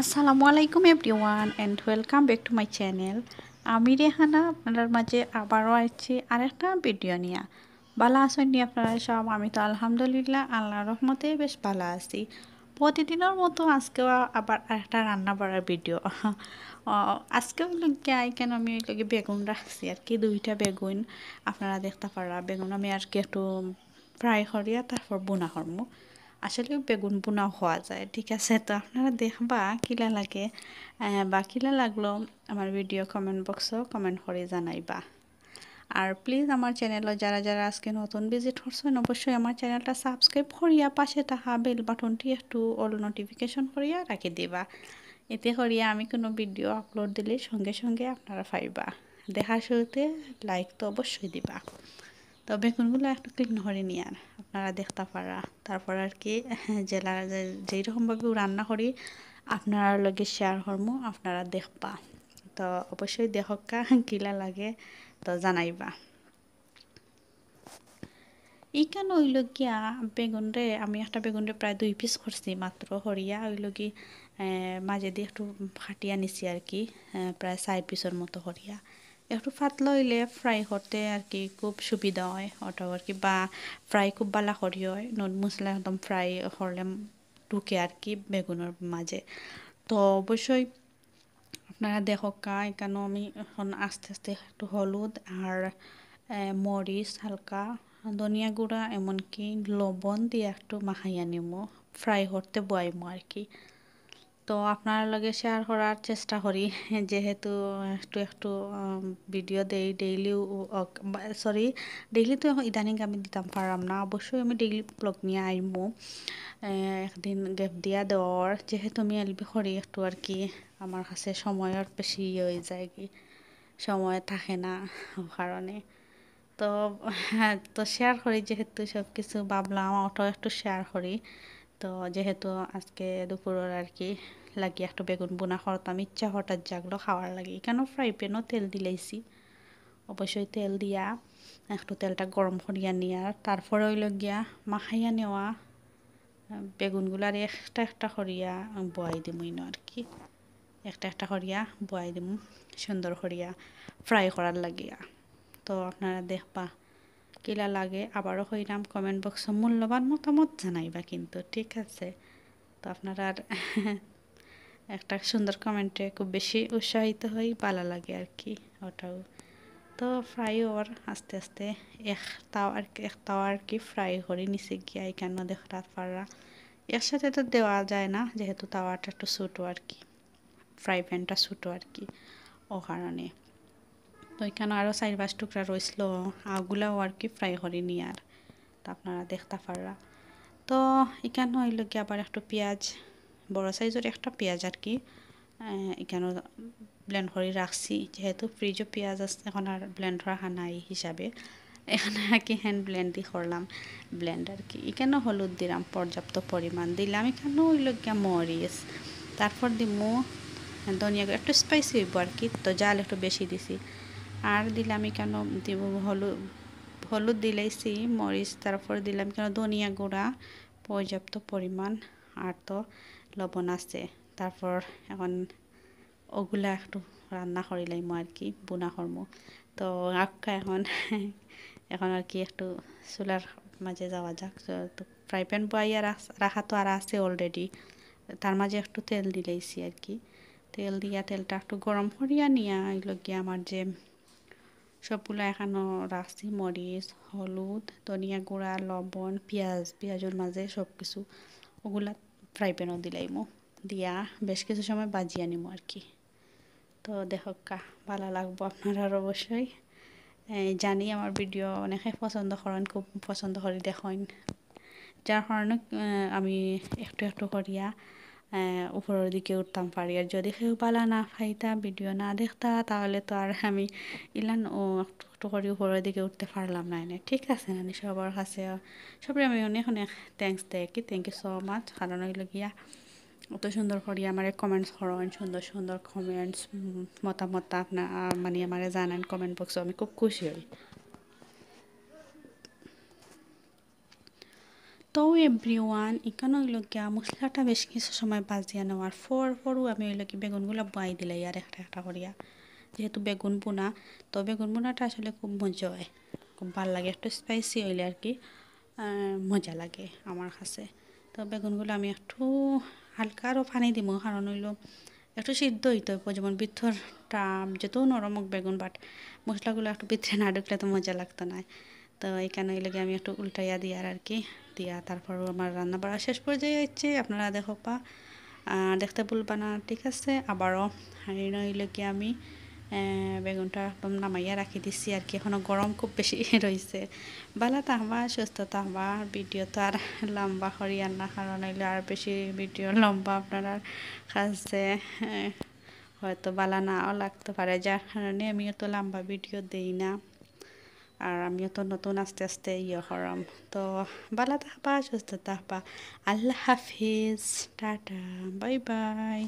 আসসালামু আলাইকুম everyone and welcome back to my channel আমি রেহানা আপনার মাঝে আবারও আসছি আর একটা ভিডিও নিয়ে ভালো নি আপনারা সব আমি তো আলহামদুলিল্লাহ আল্লাহ রহমতে বেশ ভালো আছি প্রতিদিনের মতো আজকেও আবার আরেকটা রান্না বাড়ার ভিডিও আজকেও আই কেন আমি ওই বেগুন রাখছি আর কি দুইটা বেগুন আপনারা দেখতে পারা বেগুন আমি আর কি একটু ফ্রাই করিয়া তারপর বোনা করবো আসলে বেগুন বোনা হওয়া যায় ঠিক আছে তো আপনারা দেখবা কিলা লাগে বা কিলা লাগলো আমার ভিডিও কমেন্ট বক্সও কমেন্ট করে জানাইবা আর প্লিজ আমার চ্যানেলও যারা যারা আজকে নতুন ভিজিট করছেন অবশ্যই আমার চ্যানেলটা সাবস্ক্রাইব করিয়া পাশে তাহা বেল বাটনটি একটু অল নোটিফিকেশন করিয়া রাখি দিবা এতে করিয়া আমি কোনো ভিডিও আপলোড দিলে সঙ্গে সঙ্গে আপনারা পাইবা দেখার শুরুতে লাইক তো অবশ্যই দিবা তো বেগুনগুলো একটু ক্লিন করে আর আপনারা দেখতে পারা তারপর আর কি জেলা যেই রকমভাবে রান্না করি আপনার লগে শেয়ার করবো আপনারা দেখবা তো অবশ্যই দেখকা কিলা লাগে তো জানাইবা ইকান ওইলগিয়া বেগুনরে আমি একটা বেগুনরে প্রায় দুই পিস করছি মাত্র হরিয়া ওইলগি মাঝে দিয়ে একটু ফাটিয়া নিছি আর কি প্রায় চার পিসের মতো হরিয়া একটু পাতলা হইলে ফ্রাই হতে আর কি খুব সুবিধা হয় ওটাও আর কি বা ফ্রাই খুব ভালো করি হয় নুন মশলা একদম ফ্রাই হলে ঢুকে আর কি বেগুনের মাঝে তো অবশ্যই আপনারা দেখো কা আমি এখন আস্তে আস্তে একটু হলুদ আর মরিচ হালকা ধনিয়া গুঁড়া এমনকি লবণ দিয়ে একটু মাহাইয়া নিমো ফ্রাই করতে বয়মো আর কি তো আপনার লগে শেয়ার করার চেষ্টা করি যেহেতু একটু একটু ভিডিও দেই ডেইলিও সরি ডেইলি তো ইদানিং আমি দিতাম পারলাম না অবশ্যই আমি ডেইলি ব্লগ নিয়ে আইব একদিন গেপ দিয়া দেওয়ার যেহেতু আমি এলবি করি একটু আর কি আমার কাছে সময়ের বেশি হয়ে যায় কি সময় থাকে না কারণে তো হ্যাঁ, তো শেয়ার করি যেহেতু সব কিছু ভাবলাম ওটাও একটু শেয়ার করি তো যেহেতু আজকে দুপুরের আর কি লাগিয়ে একটু বেগুন বোনা হরতাম ইচ্ছা হঠাৎ জাগলো খাওয়ার লাগে কেন ফ্রাই প্যানও তেল দিলাইছি অবশ্যই তেল দিয়া একটু তেলটা গরম করিয়া নিয়ার তারপরে হইল গিয়া মাখাইয়া নেওয়া বেগুনগুলার একটা একটা করিয়া বয়াই দিম ন আর কি একটা একটা করিয়া বয়াই দিম সুন্দর করিয়া ফ্রাই করার লাগিয়া তো আপনারা দেখবা কিলা লাগে আবারও হইলাম কমেন্ট বক্সে মূল্যবান মতামত জানাইবা কিন্তু ঠিক আছে তো আপনারা আর একটা সুন্দর কমেন্টে খুব বেশি উৎসাহিত হই ভালো লাগে আর কি ওটাও তো ফ্রাই ওর আস্তে আস্তে এক তাও আর এক তাও আর কি ফ্রাই করে নিচে গিয়া এখানে দেখরা পাররা একসাথে তো দেওয়া যায় না যেহেতু তাওয়াটা একটু ছোটো আর কি ফ্রাই প্যানটা ছোটো আর কি ও কারণে তো এখানে আরও চার পাঁচ টুকরা রয়েছিল আগুলাও আর কি ফ্রাই করে নি আর তা আপনারা দেখতে পাররা তো এখানে হইল কি আবার একটু পেঁয়াজ বড় সাইজের একটা পেঁয়াজ আর কি এখানে ব্লেন্ড করে রাখছি যেহেতু ফ্রিজও পেঁয়াজ আছে এখন আর ব্লেন্ড রাখা নাই হিসাবে এখানে আর কি হ্যান্ড ব্লেন্ডই করলাম ব্লেন্ড আর কি এখানে হলুদ দিলাম পর্যাপ্ত পরিমাণ দিলাম এখানেও ওই লোকিয়া মরিচ তারপর দিমু ধনিয়া একটু স্পাইসি হইব আর কি তো জাল একটু বেশি দিছি আর দিলাম কেন দেব হলুদ হলুদ দিলাইছি মরিচ তারপর দিলাম কেন ধনিয়া গুঁড়া পর্যাপ্ত পরিমাণ আর তো লবণ আছে তারপর এখন ওগুলা একটু রান্না করিলাম আর কি বোনা করমু তো আক্কা এখন এখন আর কি একটু চুলার মাঝে যাওয়া যাক তো ফ্রাই প্যান বইয়া রাখা তো আর আছে অলরেডি তার মাঝে একটু তেল দিলেইছি আর কি তেল দিয়া তেলটা একটু গরম করিয়া নিয়া এগুলো গিয়ে আমার যে সবগুলো এখানো রাখছি মরিচ হলুদ ধনিয়া গুঁড়া লবণ পেঁয়াজ পেঁয়াজের মাঝে সব কিছু ওগুলা ফ্রাই প্যানও দিলাইমো দিয়া বেশ কিছু সময় বাজিয়ে আনিম আর কি তো দেখো কা ভালো লাগবো আপনার অবশ্যই জানি আমার ভিডিও অনেকে পছন্দ করেন খুব পছন্দ করে দেখেন যার কারণে আমি একটু একটু করিয়া উপরের দিকে উঠতাম পারি আর যদি কেউ পালা না খাইতা ভিডিও না দেখতা তাহলে তো আর আমি ইলান ও একটু করে উপরের দিকে উঠতে পারলাম না এনে ঠিক আছে নানি সবার কাছে সবাই আমি অনেক অনেক থ্যাংকস দেয় কি থ্যাংক ইউ সো মাচ কারণ ওইগুলো গিয়া অত সুন্দর করি আমার কমেন্টস করেন সুন্দর সুন্দর কমেন্টস মতামত আপনার মানে আমার জানান কমেন্ট বক্সে আমি খুব খুশি হই তো এভরিওয়ান এখানে হইলো গিয়া মশলাটা বেশ কিছু সময় বাজিয়া নেওয়ার পর পরও আমি হইলো কি বেগুনগুলো বয়াই দিলে আর একটা একটা করিয়া যেহেতু বেগুন বোনা তো বেগুন বোনাটা আসলে খুব মজা হয় খুব ভাল লাগে একটু স্পাইসি হইলে আর কি মজা লাগে আমার কাছে তো বেগুনগুলো আমি একটু হালকা আরও পানি দিব কারণ হইলো একটু সিদ্ধ হইতে হবে যেমন ভিতরটা যেত নরম বেগুন বাট মশলাগুলো একটু ভিতরে না ঢুকলে তো মজা লাগতো না তো এইখানে লেগে আমি একটু উল্টাইয়া দিয়ার আর কি দিয়া তারপর আমার রান্না বাড়া শেষ পর্যায়ে হচ্ছে আপনারা দেখো পা দেখতে ভুলবা না ঠিক আছে আবারও হারি নইলে কি আমি বেগুনটা একদম নামাইয়া রাখি দিছি আর কি এখনও গরম খুব বেশি রয়েছে বালা তাহবা সুস্থ তাহবা ভিডিও তো আর লম্বা হরিয়ার না কারণ হইলে আর বেশি ভিডিও লম্বা আপনার কাছে হ্যাঁ। হয়তো বালা নাও লাগতে পারে যার কারণে আমিও তো লম্বা ভিডিও দেই না আর আমিও তো নতুন আস্তে আস্তে ইয়ে হরম তো ভালো থাকবা সুস্থ থাকবা আল্লাহ হাফিজ টাটা বাই বাই